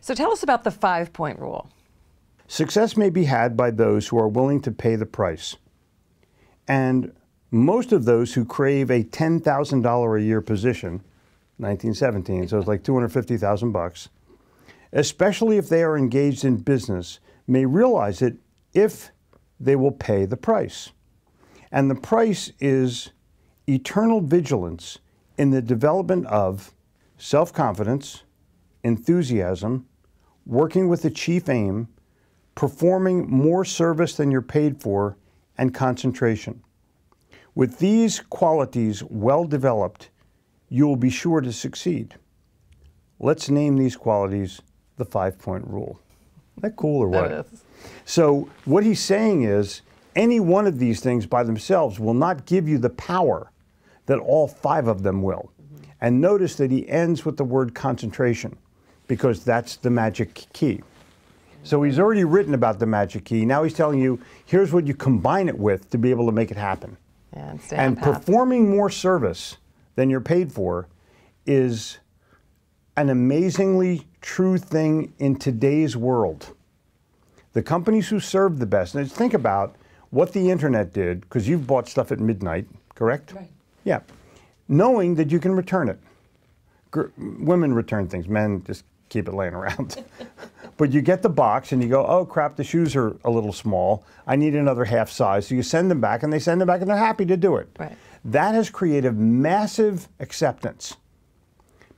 So tell us about the five point rule. Success may be had by those who are willing to pay the price. And most of those who crave a $10,000 a year position, 1917, so it's like 250,000 bucks, especially if they are engaged in business, may realize it if they will pay the price. And the price is eternal vigilance in the development of self confidence, enthusiasm, working with a chief aim, performing more service than you're paid for, and concentration. With these qualities well developed, you will be sure to succeed. Let's name these qualities the five point rule. Isn't that cool or what? That is. So, what he's saying is any one of these things by themselves will not give you the power that all five of them will. And notice that he ends with the word concentration because that's the magic key. So he's already written about the magic key. Now he's telling you, here's what you combine it with to be able to make it happen. Yeah, and, and performing more service than you're paid for is an amazingly true thing in today's world. The companies who serve the best, and think about what the internet did, because you've bought stuff at midnight, correct? Right. Yeah. Knowing that you can return it. G women return things, men just keep it laying around. but you get the box and you go, oh crap, the shoes are a little small. I need another half size. So you send them back and they send them back and they're happy to do it. Right. That has created massive acceptance.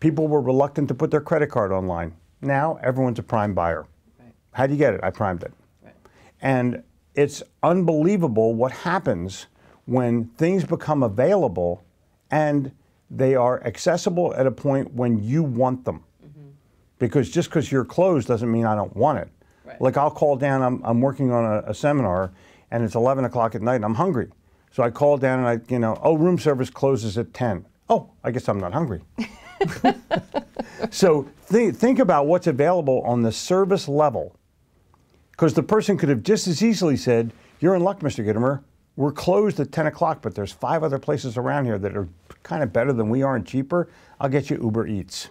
People were reluctant to put their credit card online. Now everyone's a prime buyer. Right. How do you get it? I primed it. Right. And it's unbelievable what happens when things become available and they are accessible at a point when you want them because just because you're closed doesn't mean I don't want it. Right. Like I'll call down, I'm, I'm working on a, a seminar and it's 11 o'clock at night and I'm hungry. So I call down and I, you know, oh, room service closes at 10. Oh, I guess I'm not hungry. so th think about what's available on the service level. Because the person could have just as easily said, you're in luck, Mr. Gittimer. We're closed at 10 o'clock, but there's five other places around here that are kind of better than we are and cheaper. I'll get you Uber Eats.